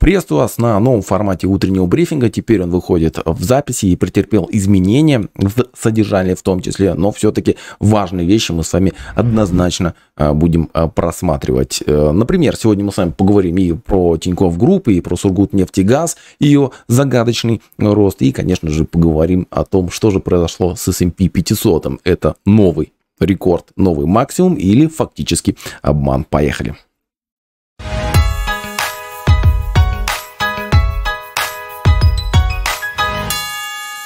Приезд вас на новом формате утреннего брифинга. Теперь он выходит в записи и претерпел изменения в содержании в том числе, но все-таки важные вещи мы с вами однозначно а, будем а, просматривать. Э, например, сегодня мы с вами поговорим и про Тинькофф Групп, и про Сургутнефтегаз, ее загадочный рост, и, конечно же, поговорим о том, что же произошло с S&P 500. Это новый рекорд, новый максимум или фактически обман. Поехали.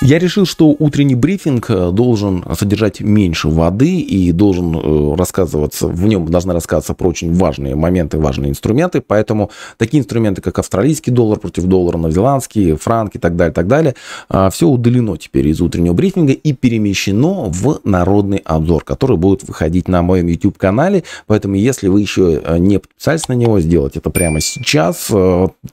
Я решил, что утренний брифинг э, должен содержать меньше воды и должен э, рассказываться, в нем должны рассказываться про очень важные моменты, важные инструменты, поэтому такие инструменты, как австралийский доллар против доллара, новозеландский, франк и так далее, так далее, а, все удалено теперь из утреннего брифинга и перемещено в народный обзор, который будет выходить на моем YouTube-канале, поэтому если вы еще э, не подписались на него, сделать это прямо сейчас,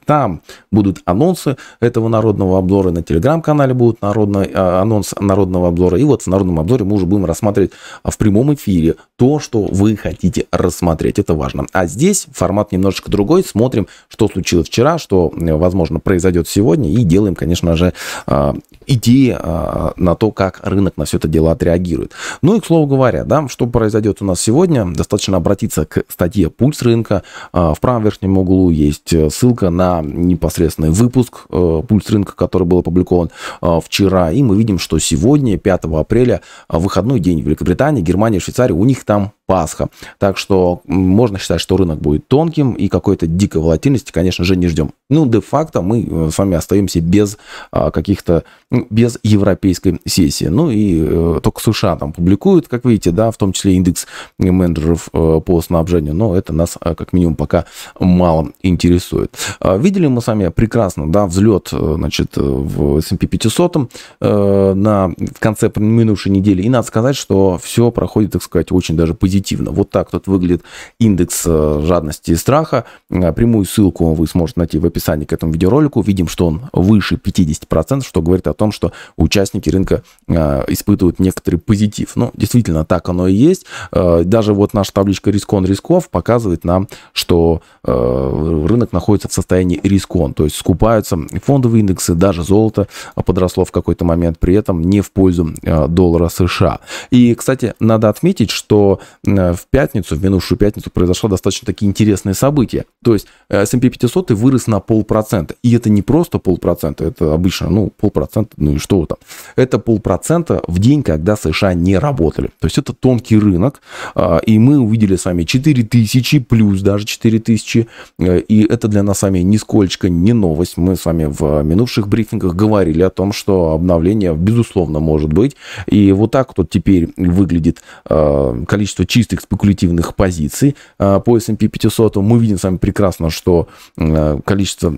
там будут анонсы этого народного обзора, на телеграм-канале будут народные народный, а, анонс народного обзора. И вот в народном обзоре мы уже будем рассматривать а, в прямом эфире то, что вы хотите рассмотреть. Это важно. А здесь формат немножечко другой. Смотрим, что случилось вчера, что, возможно, произойдет сегодня. И делаем, конечно же, а, идеи а, на то, как рынок на все это дело отреагирует. Ну и, к слову говоря, да, что произойдет у нас сегодня, достаточно обратиться к статье «Пульс рынка». А, в правом верхнем углу есть э, ссылка на непосредственный выпуск э, «Пульс рынка», который был опубликован э, вчера. И мы видим, что сегодня, 5 апреля, выходной день в Великобритании, Германии, Швейцарии, у них там Пасха. Так что можно считать, что рынок будет тонким и какой-то дикой волатильности, конечно же, не ждем. Ну, де-факто мы э, с вами остаемся без а, каких-то, ну, без европейской сессии. Ну и э, только США там публикуют, как видите, да, в том числе индекс менеджеров э, по снабжению, но это нас как минимум пока мало интересует. А, видели мы с вами прекрасно, да, взлет, значит, в S&P 500 на конце минувшей недели, и надо сказать, что все проходит, так сказать, очень даже позитивно позитивно. Вот так тут выглядит индекс э, жадности и страха. Э, прямую ссылку вы сможете найти в описании к этому видеоролику. Видим, что он выше 50%, что говорит о том, что участники рынка э, испытывают некоторый позитив. Ну, действительно, так оно и есть. Даже вот наша табличка рискон рисков показывает нам, что рынок находится в состоянии рискон, то есть скупаются фондовые индексы, даже золото подросло в какой-то момент, при этом не в пользу доллара США. И, кстати, надо отметить, что Э, в пятницу, в минувшую пятницу произошло достаточно такие интересные события. То есть э, S&P 500 вырос на полпроцента. И это не просто полпроцента, это обычно, ну, полпроцента, ну и что там. Это полпроцента в день, когда США не работали. То есть это тонкий рынок, э, и мы увидели с вами 4000 плюс, даже 4000, и это для нас с вами нисколько не новость. Мы с вами в минувших брифингах говорили о том, что обновление, безусловно, может быть. И вот так вот теперь выглядит количество чистых спекулятивных позиций а, по S&P 500. Мы видим с вами прекрасно, что а, количество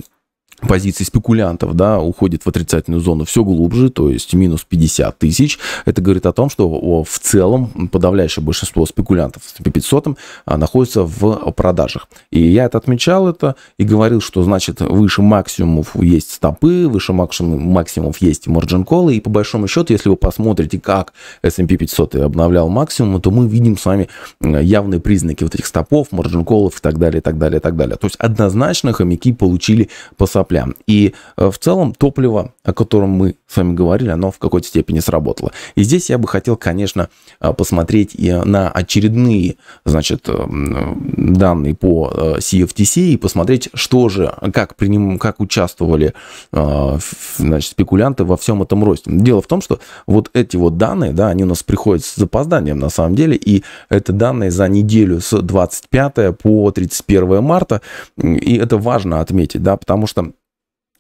позиции спекулянтов, да, уходит в отрицательную зону все глубже, то есть минус 50 тысяч. Это говорит о том, что в целом подавляющее большинство спекулянтов с 500 а, находится в продажах. И я это отмечал это и говорил, что значит выше максимумов есть стопы, выше максимумов есть margin call, и по большому счету, если вы посмотрите, как S&P 500 обновлял максимум, то мы видим с вами э, явные признаки вот этих стопов, margin call и так далее, и так далее, и так далее. То есть однозначно хомяки получили по сапле конопля. И э, в целом топливо, о котором мы с вами говорили, оно в какой-то степени сработало. И здесь я бы хотел, конечно, э, посмотреть и на очередные, значит, э, данные по CFTC и посмотреть, что же, как, приним, как участвовали значит, спекулянты во всем этом росте. Дело в том, что вот эти вот данные, да, они у нас приходят с запозданием на самом деле, и это данные за неделю с 25 по 31 марта, и это важно отметить, да, потому что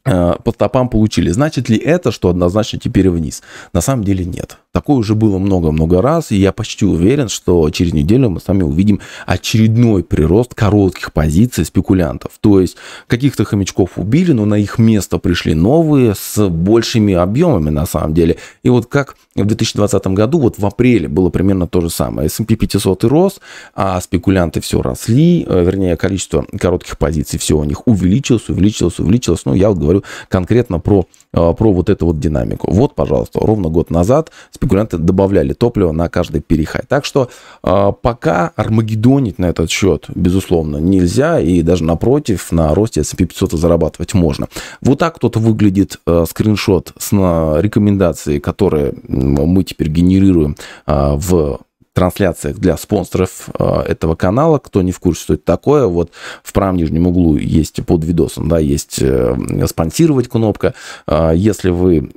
Э, по стопам получили. Значит ли это, что однозначно теперь вниз? На самом деле нет. Такое уже было много-много раз, и я почти уверен, что через неделю мы с вами увидим очередной прирост коротких позиций спекулянтов. То есть каких-то хомячков убили, но на их место пришли новые с большими объемами на самом деле. И вот как в 2020 году, вот в апреле было примерно то же самое. S&P 500 рос, а спекулянты все росли, э, вернее количество коротких позиций все у них увеличилось, увеличилось, увеличилось. Ну я вот говорю конкретно про а, про вот эту вот динамику. Вот, пожалуйста, ровно год назад спекулянты добавляли топливо на каждый перехай. Так что а, пока армагеддонить на этот счет, безусловно, нельзя, и даже напротив, на росте S&P 500 зарабатывать можно. Вот так тут выглядит а, скриншот с рекомендацией, которые мы теперь генерируем в трансляциях для спонсоров э, этого канала. Кто не в курсе, что это такое, вот в правом нижнем углу есть под видосом, да, есть э, спонсировать кнопка. Э, если вы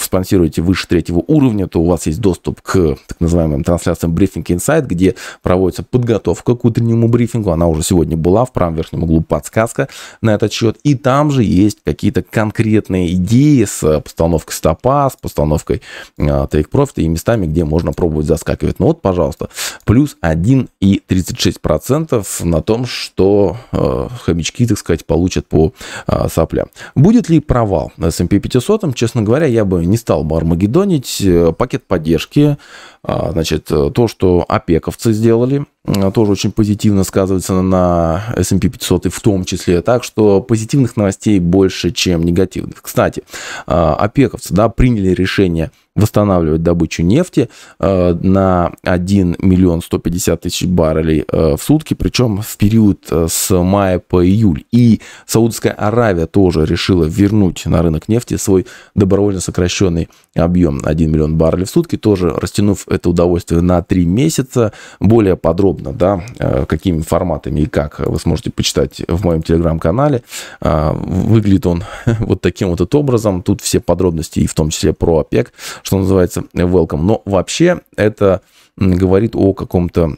спонсируете выше третьего уровня, то у вас есть доступ к так называемым трансляциям брифинг Insight, где проводится подготовка к утреннему брифингу. Она уже сегодня была в правом верхнем углу подсказка на этот счет. И там же есть какие-то конкретные идеи с постановкой стопа, с постановкой take profit и местами, где можно пробовать заскакивать. Ну вот, пожалуйста, пожалуйста. Плюс 1,36% на том, что э, хомячки, так сказать, получат по э, соплям. Будет ли провал S&P 500? Честно говоря, я бы не стал бы армагеддонить. Э, пакет поддержки, э, значит, э, то, что опековцы сделали – Э, тоже очень позитивно сказывается на S&P 500 и в том числе. Так что позитивных новостей больше, чем негативных. Кстати, э, опековцы да, приняли решение восстанавливать добычу нефти э, на 1 миллион 150 тысяч баррелей в сутки, причем в период с мая по июль. И Саудовская Аравия тоже решила вернуть на рынок нефти свой добровольно сокращенный объем 1 миллион баррелей в сутки, тоже растянув это удовольствие на 3 месяца. Более подробно подробно, да, э, какими форматами и как, вы сможете почитать в моем телеграм-канале. А, выглядит он вот таким вот образом. Тут все подробности, и в том числе про ОПЕК, что называется, welcome. Но вообще это говорит о каком-то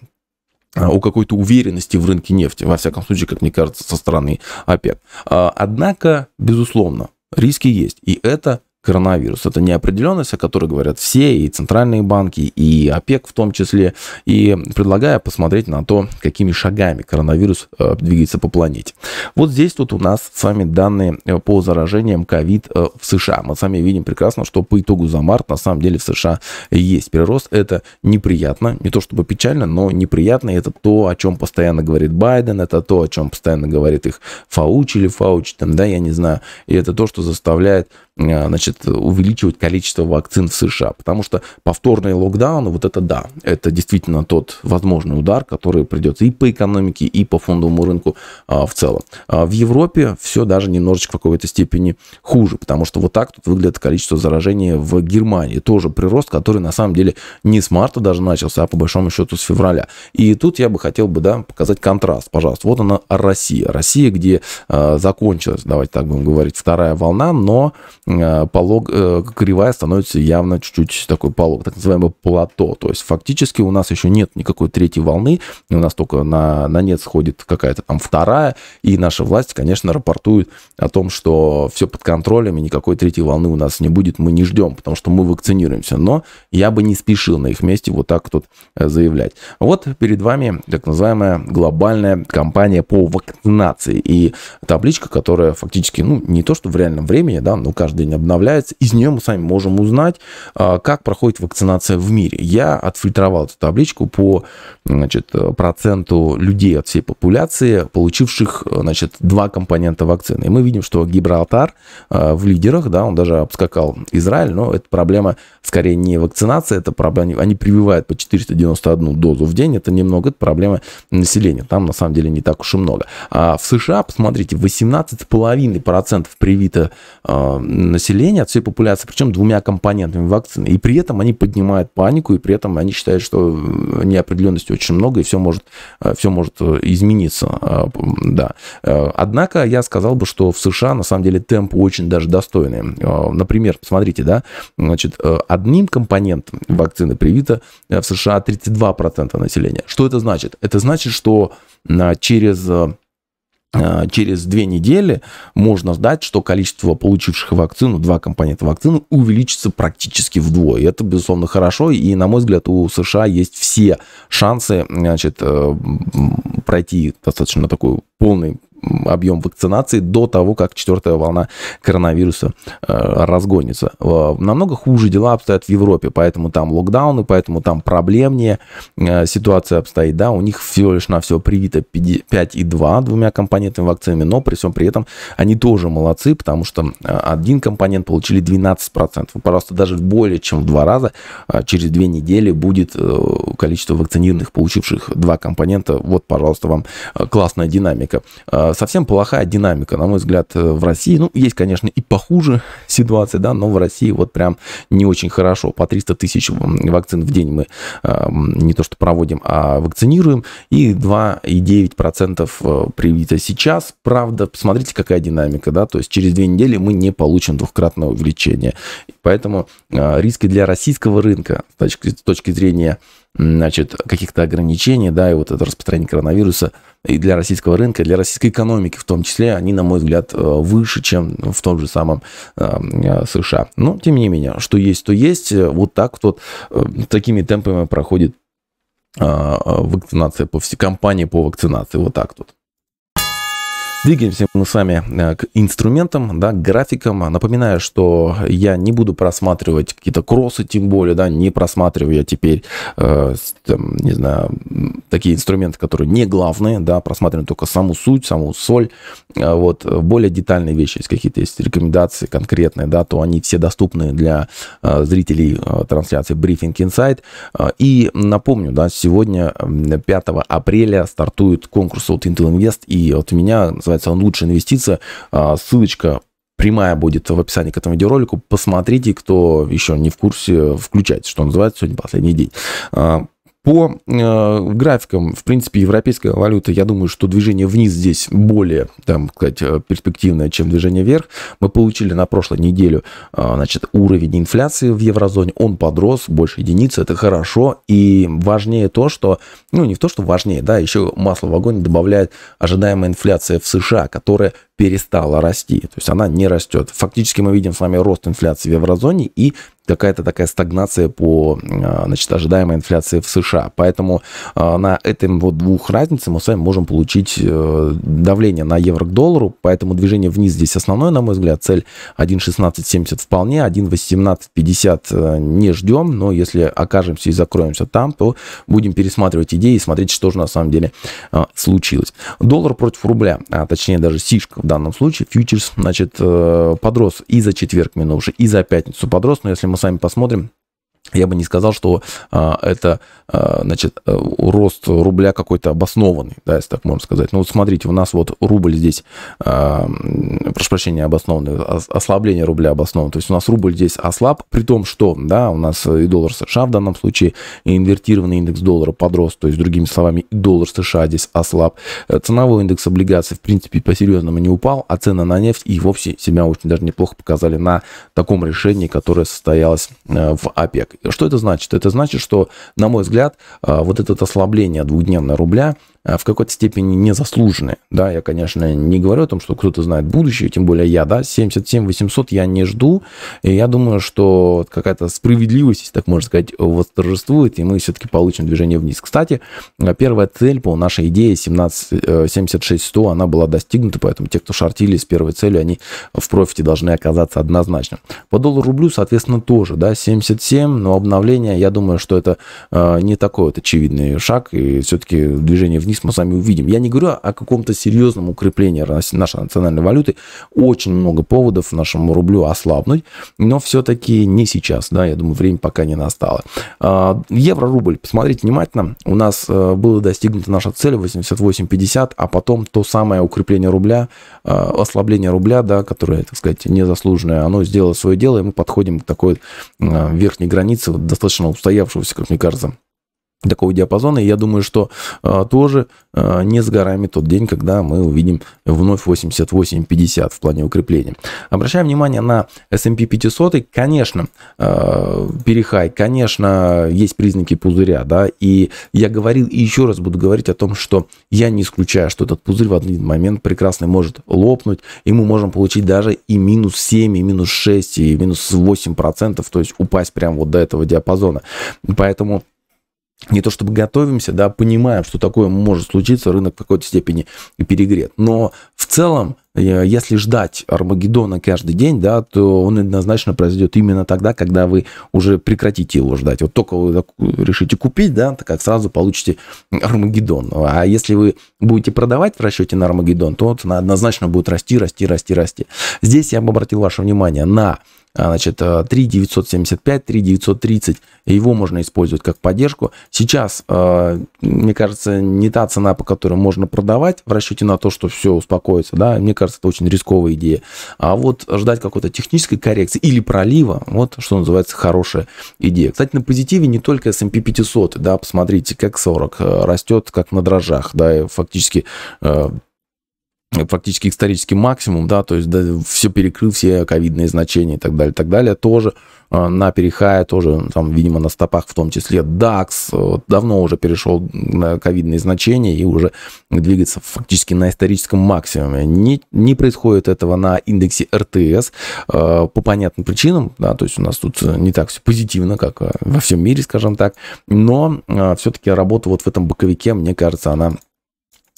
а, о какой-то уверенности в рынке нефти, во всяком случае, как мне кажется, со стороны ОПЕК. А, однако, безусловно, риски есть, и это коронавирус. Это неопределенность, о которой говорят все, и центральные банки, и ОПЕК в том числе. И предлагаю посмотреть на то, какими шагами коронавирус э, двигается по планете. Вот здесь вот у нас с вами данные э, по заражениям COVID э, в США. Мы сами видим прекрасно, что по итогу за март на самом деле в США есть прирост. Это неприятно, не то чтобы печально, но неприятно. Это то, о чем постоянно говорит Байден, это то, о чем постоянно говорит их Фауч или Фауч, там, да, я не знаю. И это то, что заставляет Э, значит, увеличивать количество вакцин в США, потому что повторный локдаун, вот это да, это действительно тот возможный удар, который придется и по экономике, и по фондовому рынку а, в целом. А в Европе все даже немножечко в какой-то степени хуже, потому что вот так тут выглядит количество заражений в Германии. Тоже прирост, который на самом деле не с марта даже начался, а по большому счету с февраля. И тут я бы хотел бы, да, показать контраст, пожалуйста. Вот она Россия. Россия, где э, закончилась, давайте так будем говорить, вторая волна, но Э, полог, э, кривая становится явно чуть-чуть такой полог, так называемое плато. То есть фактически у нас еще нет никакой третьей волны, у нас только на, на нет сходит какая-то там вторая, и наша власть, конечно, рапортует о том, что все под контролем, и никакой третьей волны у нас не будет, мы не ждем, потому что мы вакцинируемся. Но я бы не спешил на их месте вот так тут э, заявлять. Вот перед вами так называемая глобальная кампания по вакцинации и табличка, которая фактически, ну, не то что в реальном времени, да, но каждый каждый день обновляется. Из нее мы сами можем узнать, а, как проходит вакцинация в мире. Я отфильтровал эту табличку по значит, проценту людей от всей популяции, получивших значит, два компонента вакцины. И мы видим, что Гибралтар а, в лидерах, да, он даже обскакал Израиль, но это проблема скорее не вакцинация, это проблема, они прививают по 491 дозу в день, это немного, это проблема населения, там на самом деле не так уж и много. А в США, посмотрите, 18,5% привито а, населения, от всей популяции, причем двумя компонентами вакцины. И при этом они поднимают панику, и при этом они считают, что э, неопределенности очень много, и все может, э, все может э, измениться. Да. Однако я сказал бы, что в США на самом деле темп очень даже достойный. Например, смотрите, да, значит, одним компонентом вакцины привита в США 32% населения. Что это значит? Это значит, что через Э, через две недели можно ждать, что количество получивших вакцину, два компонента вакцины, увеличится практически вдвое. Это, безусловно, хорошо, и, на мой взгляд, у США есть все шансы значит, э, пройти достаточно такой полный объем вакцинации до того, как четвертая волна коронавируса э, разгонится. Э, намного хуже дела обстоят в Европе, поэтому там локдауны, поэтому там проблемнее э, ситуация обстоит. Да, у них всего лишь на все привито 5,2 двумя компонентами вакцинами, но при всем при этом они тоже молодцы, потому что один компонент получили 12%. Пожалуйста, ну, даже более чем в два раза через две недели будет количество вакцинированных, получивших два компонента. Вот, пожалуйста, вам классная динамика совсем плохая динамика, на мой взгляд, э, в России. Ну, есть, конечно, и похуже ситуация, да, но в России вот прям не очень хорошо. По 300 тысяч вакцин в день мы а, не то что проводим, а вакцинируем. И 2,9% э, привито сейчас. Правда, посмотрите, какая динамика, да, то есть через две недели мы не получим двухкратного увеличения. Поэтому а, риски для российского рынка с точки, с точки зрения значит, каких-то ограничений, да, и вот это распространение коронавируса и для российского рынка, для российской экономики в том числе, они, на мой взгляд, э, выше, чем в том же самом а, США. Но, тем не менее, что есть, то есть. Вот так вот, э, такими темпами проходит а, вакцинация по всей компании по вакцинации. Вот так тут. Вот. Двигаемся мы с вами э, к инструментам, да, к графикам. Напоминаю, что я не буду просматривать какие-то кроссы, тем более, да, не просматриваю я теперь, э, там, не знаю, такие инструменты, которые не главные, да, просматриваю только саму суть, саму соль. А вот, более детальные вещи, если какие-то есть рекомендации конкретные, да, то они все доступны для э, зрителей э, трансляции Briefing Insight. Э, и напомню, да, сегодня, 5 апреля, стартует конкурс от Intel Invest, и от меня называется называется «Он лучшая инвестиция». А, ссылочка прямая будет в описании к этому видеоролику. Посмотрите, кто еще не в курсе, включайте, что называется, сегодня последний день. А, по э, графикам, в принципе, европейская валюта, я думаю, что движение вниз здесь более, там, сказать, э, перспективное, чем движение вверх. Мы получили на прошлой неделе, э, значит, уровень инфляции в еврозоне, он подрос, больше единицы, это хорошо. И важнее то, что, ну, не в то, что важнее, да, еще масло в огонь добавляет ожидаемая инфляция в США, которая перестала расти, то есть она не растет. Фактически мы видим с вами рост инфляции в еврозоне и какая-то такая стагнация по а, значит, ожидаемой инфляции в США. Поэтому а, на этим вот двух разнице мы с вами можем получить э, давление на евро к доллару, поэтому движение вниз здесь основное, на мой взгляд, цель 1.1670 вполне, 1.1850 э, не ждем, но если окажемся и закроемся там, то будем пересматривать идеи и смотреть, что же на самом деле а, случилось. Доллар против рубля, а точнее даже сишка в данном случае, фьючерс, значит, э, подрос и за четверг минувший, и за пятницу подрос, но если мы мы с вами посмотрим я бы не сказал, что а, это, а, значит, э, рост рубля какой-то обоснованный, да, если так можно сказать. Ну вот смотрите, у нас вот рубль здесь, а, прошу прощения, обоснованный, ослабление рубля обосновано. То есть у нас рубль здесь ослаб, при том, что, да, у нас и доллар США в данном случае, и инвертированный индекс доллара подрос, то есть, другими словами, и доллар США здесь ослаб. Э, ценовой индекс облигаций, в принципе, по-серьезному не упал, а цены на нефть и вовсе себя очень даже неплохо показали на таком решении, которое состоялось э, в ОПЕК. Что это значит? Это значит, что, на мой взгляд, а, вот это ослабление двухдневного рубля а, в какой-то степени незаслуженные. Да, я, конечно, не говорю о том, что кто-то знает будущее, тем более я, да, 77 800 я не жду, и я думаю, что какая-то справедливость, если так можно сказать, восторжествует, и мы все-таки получим движение вниз. Кстати, а, первая цель по нашей идее 17, 76 100, она была достигнута, поэтому те, кто шортили с первой целью, они в профите должны оказаться однозначно. По доллару рублю, соответственно, тоже, да, 77 постоянного обновления, я думаю, что это э, не такой вот очевидный шаг, и все-таки движение вниз мы сами увидим. Я не говорю о каком-то серьезном укреплении нашей национальной валюты. Очень много поводов нашему рублю ослабнуть, но все-таки не сейчас, да, я думаю, время пока не настало. А, евро-рубль, посмотрите внимательно, у нас э, была достигнута наша цель 88.50, а потом то самое укрепление рубля, э, ослабление рубля, да, которое, так сказать, незаслуженное, оно сделало свое дело, и мы подходим к такой верхней границе границы достаточно устоявшегося, как мне кажется, такого диапазона. И я думаю, что э, тоже э, не с горами тот день, когда мы увидим вновь 88.50 в плане укрепления. Обращаем внимание на S&P 500. Конечно, э, перехай, конечно, есть признаки пузыря, да, и я говорил и еще раз буду говорить о том, что я не исключаю, что этот пузырь в один момент прекрасный может лопнуть, и мы можем получить даже и минус 7, и минус 6, и минус 8 процентов, то есть упасть прямо вот до этого диапазона. Поэтому не то чтобы готовимся, да, понимаем, что такое может случиться, рынок в какой-то степени перегрет. Но в целом, э, если ждать Армагеддона каждый день, да, то он однозначно произойдет именно тогда, когда вы уже прекратите его ждать. Вот только вы решите купить, да, так как сразу получите Армагеддон. А если вы будете продавать в расчете на Армагеддон, то цена однозначно будет расти, расти, расти, расти. Здесь я бы обратил ваше внимание на а, значит, 3975, э, 3930, его можно использовать как поддержку. Сейчас, э, мне кажется, не та цена, по которой можно продавать в расчете на то, что все успокоится, да, мне кажется, это очень рисковая идея. А вот ждать какой-то технической коррекции или пролива, вот что называется хорошая идея. Кстати, на позитиве не только S&P 500, да, посмотрите, как 40 э, растет, как на дрожжах, да, и фактически фактически исторический максимум, да, то есть да, все перекрыл, все ковидные значения и так далее, так далее, тоже э, на перехае, тоже ну, там, видимо, на стопах в том числе DAX э, давно уже перешел на ковидные значения и уже двигается фактически на историческом максимуме. Не, не происходит этого на индексе РТС э, по понятным причинам, да, то есть у нас тут не так все позитивно, как э, во всем мире, скажем так, но э, все-таки работа вот в этом боковике, мне кажется, она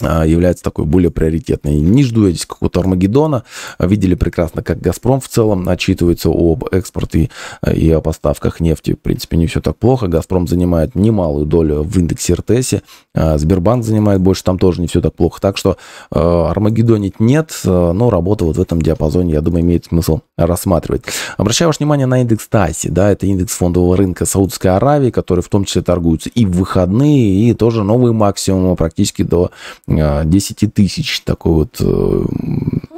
а, является такой более приоритетной. Не жду я здесь какого-то Армагеддона. А, видели прекрасно, как «Газпром» в целом отчитывается об экспорте а, и о поставках нефти. В принципе, не все так плохо. «Газпром» занимает немалую долю в индексе РТС. «Сбербанк» занимает больше, там тоже не все так плохо. Так что «Армагеддонить» нет, но работа вот в этом диапазоне, я думаю, имеет смысл рассматривать. Обращаю ваше внимание на индекс ТАСИ. Да, это индекс фондового рынка Саудовской Аравии, который в том числе торгуется и в выходные, и тоже новые максимумы практически до 10 а, тысяч, такой вот, э,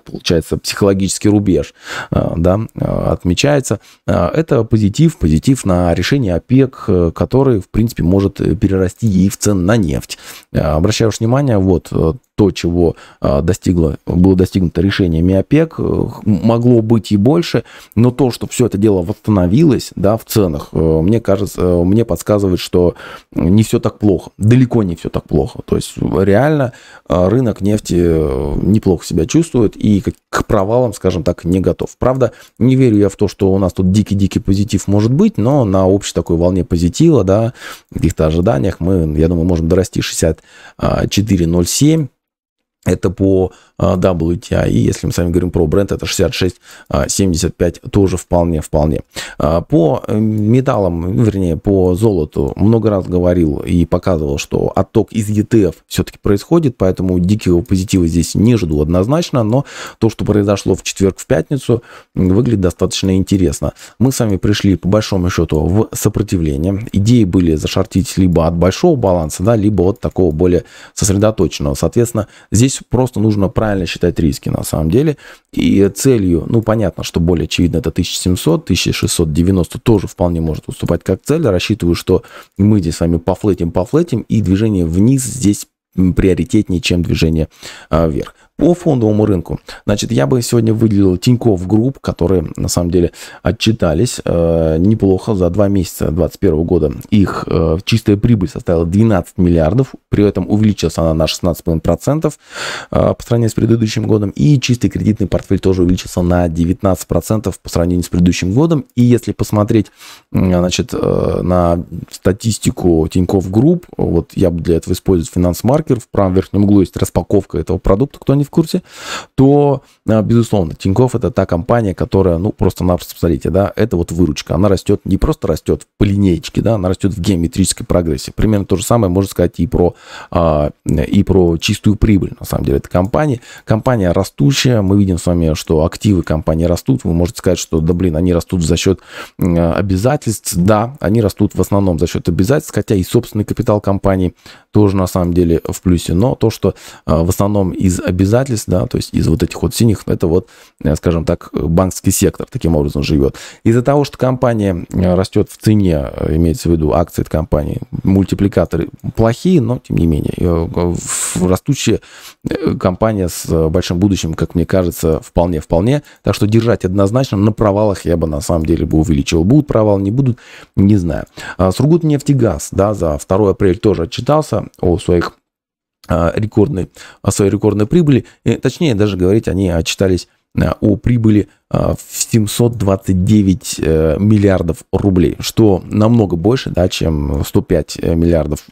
получается, психологический рубеж, а, да, а, отмечается. Это позитив, позитив на решение ОПЕК, э, который, в принципе, может перерасти и в цен на нефть. Обращаю внимание, вот, э, то, чего а, достигло, было достигнуто решение ОПЕК, э, могло быть и больше, но то, что все это дело восстановилось да, в ценах, э, мне кажется, э, мне подсказывает, что не все так плохо, далеко не все так плохо. То есть реально рынок нефти неплохо себя чувствует и к провалам, скажем так, не готов. Правда, не верю я в то, что у нас тут дикий-дикий позитив может быть, но на общей такой волне позитива, да, каких-то ожиданиях мы, я думаю, можем дорасти 64,07 это по а, WTI. И если мы с вами говорим про бренд, это 66,75 а, тоже вполне-вполне. А, по э, металлам, ну, вернее, по золоту много раз говорил и показывал, что отток из ETF все-таки происходит, поэтому дикого позитива здесь не жду однозначно, но то, что произошло в четверг, в пятницу, выглядит достаточно интересно. Мы с вами пришли по большому счету в сопротивление. Идеи были зашортить либо от большого баланса, да, либо от такого более сосредоточенного. Соответственно, здесь просто нужно правильно неправильно считать риски на самом деле. И целью, ну понятно, что более очевидно это 1700, 1690 тоже вполне может выступать как цель. Рассчитываю, что мы здесь с вами пофлетим, пофлетим, и движение вниз здесь приоритетнее, чем движение а, вверх. По фондовому рынку, значит, я бы сегодня выделил Тиньков Групп, которые на самом деле отчитались э, неплохо за два месяца 2021 года. Их э, чистая прибыль составила 12 миллиардов, при этом увеличилась она на 16,5% э, по сравнению с предыдущим годом, и чистый кредитный портфель тоже увеличился на 19% по сравнению с предыдущим годом. И если посмотреть, э, значит, э, на статистику Тиньков Групп, вот я бы для этого использовал финанс-маркер, в правом верхнем углу есть распаковка этого продукта, кто не в курсе, то, а, безусловно, Тиньков это та компания, которая, ну, просто-напросто, посмотрите, да, это вот выручка. Она растет, не просто растет по линейке, да, она растет в геометрической прогрессии. Примерно то же самое можно сказать и про, а, и про чистую прибыль, на самом деле, это компания. Компания растущая, мы видим с вами, что активы компании растут. Вы можете сказать, что, да, блин, они растут за счет обязательств. Да, они растут в основном за счет обязательств, хотя и собственный капитал компании тоже, на самом деле, в плюсе. Но то, что а, в основном из обязательств издательств, да, то есть из вот этих вот синих, это вот, э, скажем так, банковский сектор таким образом живет. Из-за того, что компания э, растет в цене, э, имеется в виду акции этой компании, мультипликаторы плохие, но тем не менее, растущая компания с большим будущим, как мне кажется, вполне, вполне. Так что держать однозначно на провалах я бы на самом деле бы увеличил. Будут провалы, не будут, не знаю. А Сургутнефтегаз, да, за 2 апреля тоже отчитался о своих а, рекордной, о своей рекордной прибыли. И, точнее, даже говорить, они отчитались а, о прибыли а, в 729 э, миллиардов рублей, что намного больше, да, чем 105 э, миллиардов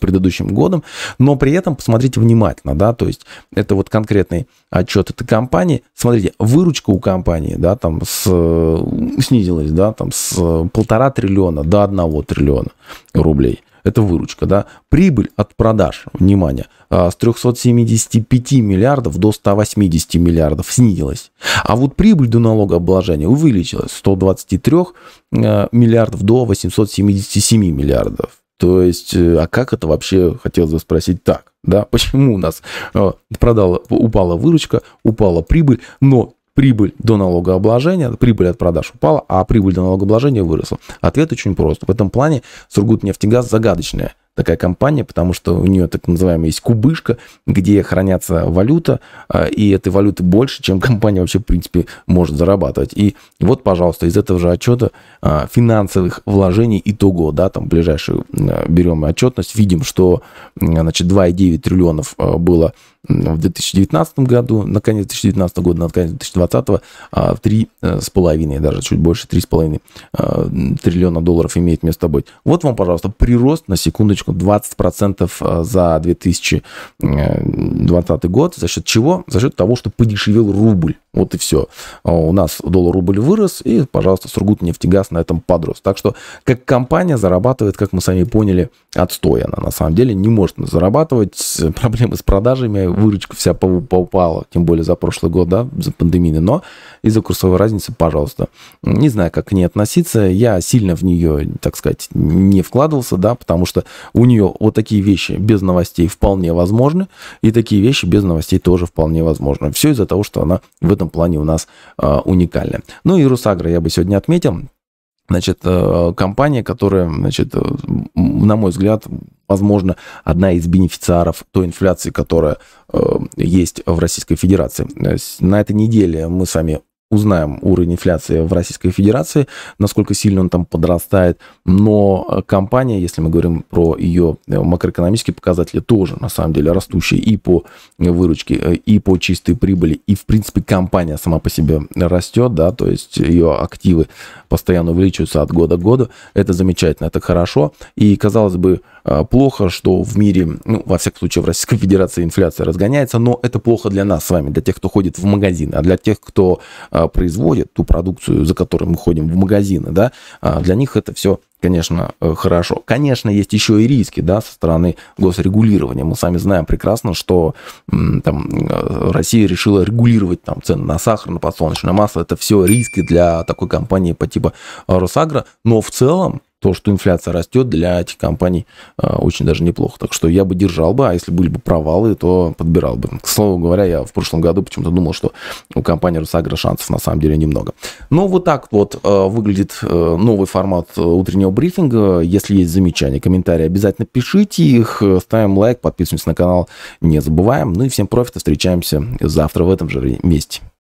предыдущим годом. Но при этом посмотрите внимательно, да, то есть это вот конкретный отчет этой компании. Смотрите, выручка у компании, да, там с, снизилась, да, там с полтора триллиона до одного триллиона рублей – это выручка, да, прибыль от продаж, внимание, а, с 375 миллиардов до 180 миллиардов снизилась. А вот прибыль до налогообложения увеличилась с 123 э, миллиардов до 877 миллиардов. То есть, э, а как это вообще, хотелось бы спросить так, да, почему у нас э, продала, упала выручка, упала прибыль, но прибыль до налогообложения, прибыль от продаж упала, а прибыль до налогообложения выросла. Ответ очень прост. В этом плане Сургутнефтегаз загадочная такая компания, потому что у нее так называемая есть кубышка, где хранятся валюта, а, и этой валюты больше, чем компания вообще, в принципе, может зарабатывать. И вот, пожалуйста, из этого же отчета а, финансовых вложений итого, да, там ближайшую берем отчетность, видим, что, значит, 2,9 триллионов а, было в 2019 году, на конец 2019 года, на конец 2020 в а, три э, с половиной, даже чуть больше 3,5 а, триллиона долларов имеет место быть. Вот вам, пожалуйста, прирост на секундочку 20% а, за 2020 э, год. За счет чего? За счет того, что подешевел рубль. Вот и все. У нас доллар-рубль вырос, и, пожалуйста, сургут нефтегаз на этом подрос. Так что, как компания зарабатывает, как мы сами поняли, отстой она на самом деле не может зарабатывать. Проблемы с продажами выручка вся поупала, тем более за прошлый год, да, за пандемию, но из-за курсовой разницы, пожалуйста. Не знаю, как к ней относиться, я сильно в нее, так сказать, не вкладывался, да, потому что у нее вот такие вещи без новостей вполне возможны, и такие вещи без новостей тоже вполне возможны. Все из-за того, что она в этом плане у нас э, а, уникальная. Ну и Русагра я бы сегодня отметил, значит, э, компания, которая, значит, э, на мой взгляд, возможно, одна из бенефициаров той инфляции, которая э, есть в Российской Федерации. На этой неделе мы с вами узнаем уровень инфляции в Российской Федерации, насколько сильно он там подрастает. Но э, компания, если мы говорим про ее э, макроэкономические показатели, тоже на самом деле растущая и по э, выручке, и по чистой прибыли, и в принципе компания сама по себе растет, да, то есть ее активы постоянно увеличиваются от года к году. Это замечательно, это хорошо. И казалось бы, а, плохо, что в мире, ну, во всяком случае, в Российской Федерации инфляция разгоняется, но это плохо для нас с вами, для тех, кто ходит в магазин, а для тех, кто а, производит ту продукцию, за которой мы ходим в магазины, да, а, для них это все конечно, э, хорошо. Конечно, есть еще и риски, да, со стороны госрегулирования. Мы сами знаем прекрасно, что там э, Россия решила регулировать там цены на сахар, на подсолнечное масло. Это все риски для такой компании по типу э, Росагра. Но в целом то, что инфляция растет, для этих компаний э, очень даже неплохо. Так что я бы держал бы, а если были бы провалы, то подбирал бы. К слову говоря, я в прошлом году почему-то думал, что у компании «Росагра» шансов на самом деле немного. Но ну, вот так вот э, выглядит э, новый формат утреннего брифинга. Если есть замечания, комментарии, обязательно пишите их, ставим лайк, подписываемся на канал, не забываем. Ну и всем профита, встречаемся завтра в этом же месте.